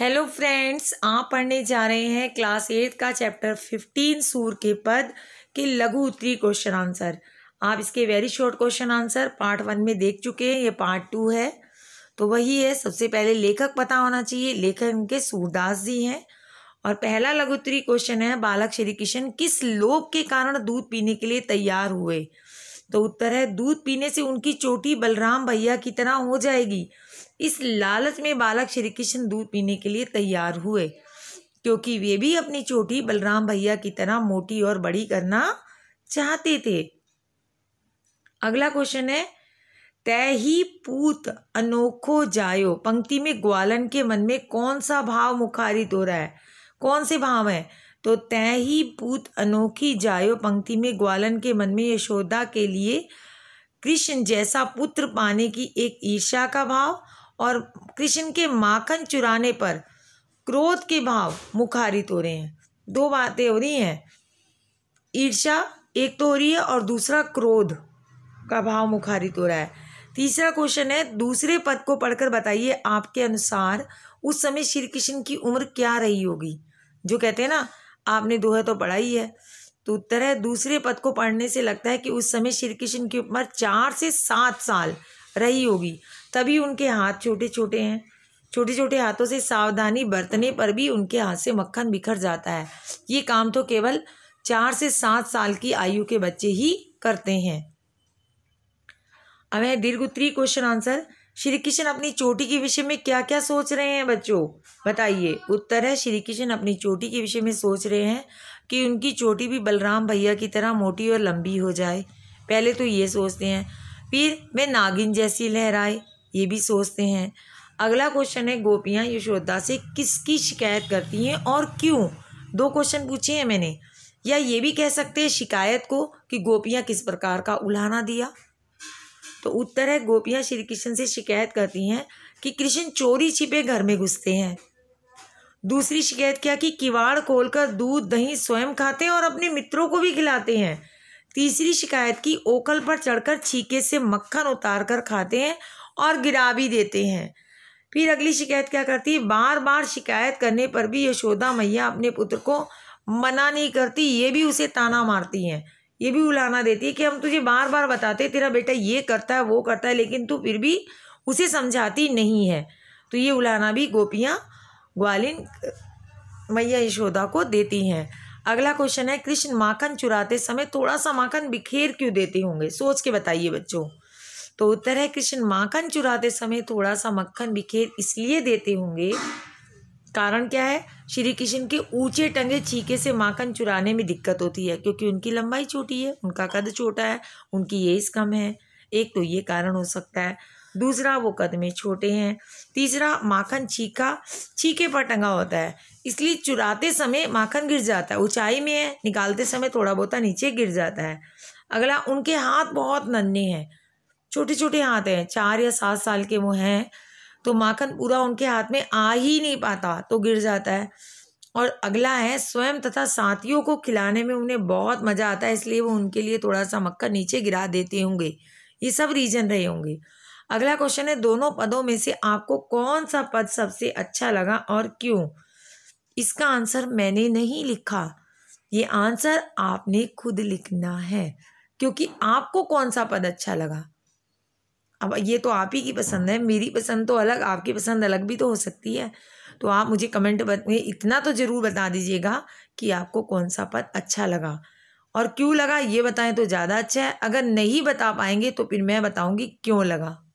hello friends आप पढ़ने जा रहे हैं क्लास एट का चैप्टर फिफ्टीन सूर के पद के लघु उत्तरी क्वेश्चन आंसर आप इसके very short question answer part one में देख चुके हैं ये पार्ट टू है तो वही है सबसे पहले लेखक पता होना चाहिए लेखक उनके सूरदास जी हैं और पहला लघु उत्तरी क्वेश्चन है बालक श्री किशन किस लोभ के कारण दूध पीने के लिए तैयार हुए तो उत्तर है दूध पीने से उनकी चोटी बलराम भैया की तरह हो जाएगी इस लालच में बालक श्री कृष्ण दूध पीने के लिए तैयार हुए क्योंकि वे भी अपनी चोटी बलराम भैया की तरह मोटी और बड़ी करना चाहते थे अगला क्वेश्चन है तय ही पूत अनोखो जायो पंक्ति में ग्वालन के मन में कौन सा भाव मुखारित हो रहा है कौन से भाव है तो तय ही पूत अनोखी जायो पंक्ति में ग्वालन के मन में यशोदा के लिए कृष्ण जैसा पुत्र पाने की एक ईर्षा का भाव और कृष्ण के माखन चुराने पर क्रोध के भाव मुखारित हो रहे हैं दो बातें हो रही हैं ईर्षा एक तो हो रही है और दूसरा क्रोध का भाव मुखारित हो रहा है तीसरा क्वेश्चन है दूसरे पद को पढ़कर बताइए आपके अनुसार उस समय श्री कृष्ण की उम्र क्या रही होगी जो कहते हैं ना आपने दोहा तो पढ़ा ही है तो उत्तर है दूसरे पद को पढ़ने से लगता है कि उस समय श्री कृष्ण की उम्र चार से सात साल रही होगी तभी उनके हाथ छोटे छोटे हैं छोटे छोटे हाथों से सावधानी बरतने पर भी उनके हाथ से मक्खन बिखर जाता है ये काम तो केवल चार से सात साल की आयु के बच्चे ही करते हैं अब है दीर्घ उत्तरी क्वेश्चन आंसर श्री कृष्ण अपनी चोटी के विषय में क्या क्या सोच रहे हैं बच्चों बताइए उत्तर है श्री कृष्ण अपनी चोटी के विषय में सोच रहे हैं कि उनकी चोटी भी बलराम भैया की तरह मोटी और लंबी हो जाए पहले तो ये सोचते हैं फिर वे नागिन जैसी लहराए ये भी सोचते हैं अगला क्वेश्चन है गोपियाँ यशोदा से किसकी शिकायत करती हैं और क्यों दो क्वेश्चन पूछे हैं मैंने या ये भी कह सकते हैं शिकायत को कि गोपियाँ किस प्रकार का उल्हाना दिया तो उत्तर है गोपियाँ श्री कृष्ण से शिकायत करती हैं कि कृष्ण चोरी छिपे घर में घुसते हैं दूसरी शिकायत क्या कि किवाड़ खोलकर दूध दही स्वयं खाते हैं और अपने मित्रों को भी खिलाते हैं तीसरी शिकायत की ओकल पर चढ़कर छीके से मक्खन उतार कर खाते हैं और गिरा भी देते हैं फिर अगली शिकायत क्या करती है बार बार शिकायत करने पर भी यशोदा मैया अपने पुत्र को मना नहीं करती ये भी उसे ताना मारती हैं ये भी उलाना देती है कि हम तुझे बार बार बताते तेरा बेटा ये करता है वो करता है लेकिन तू फिर भी उसे समझाती नहीं है तो ये उलाना भी गोपियाँ ग्वालिन मैया यशोदा को देती हैं अगला क्वेश्चन है कृष्ण माखन चुराते समय थोड़ा सा माखन बिखेर क्यों देते होंगे सोच के बताइए बच्चों तो उत्तर है कृष्ण माखन चुराते समय थोड़ा सा मक्खन बिखेर इसलिए देते होंगे कारण क्या है श्री कृष्ण के ऊंचे टंगे छीके से माखन चुराने में दिक्कत होती है क्योंकि उनकी लंबाई छोटी है उनका कद छोटा है उनकी एज कम है एक तो ये कारण हो सकता है दूसरा वो कद में छोटे हैं तीसरा माखन छीका छीके पर टंगा होता है इसलिए चुराते समय माखन गिर जाता है ऊंचाई में है निकालते समय थोड़ा बहुत नीचे गिर जाता है अगला उनके हाथ बहुत नन्हे हैं छोटे छोटे हाथ हैं चार या सात साल के वो हैं तो माखन पूरा उनके हाथ में आ ही नहीं पाता तो गिर जाता है और अगला है स्वयं तथा साथियों को खिलाने में उन्हें बहुत मज़ा आता है इसलिए वो उनके लिए थोड़ा सा मक्खन नीचे गिरा देते होंगे ये सब रीजन रहे होंगे अगला क्वेश्चन है दोनों पदों में से आपको कौन सा पद सबसे अच्छा लगा और क्यों इसका आंसर मैंने नहीं लिखा ये आंसर आपने खुद लिखना है क्योंकि आपको कौन सा पद अच्छा लगा अब ये तो आप ही की पसंद है मेरी पसंद तो अलग आपकी पसंद अलग भी तो हो सकती है तो आप मुझे कमेंट में इतना तो ज़रूर बता दीजिएगा कि आपको कौन सा पद अच्छा लगा और क्यों लगा ये बताएं तो ज़्यादा अच्छा है अगर नहीं बता पाएंगे तो फिर मैं बताऊंगी क्यों लगा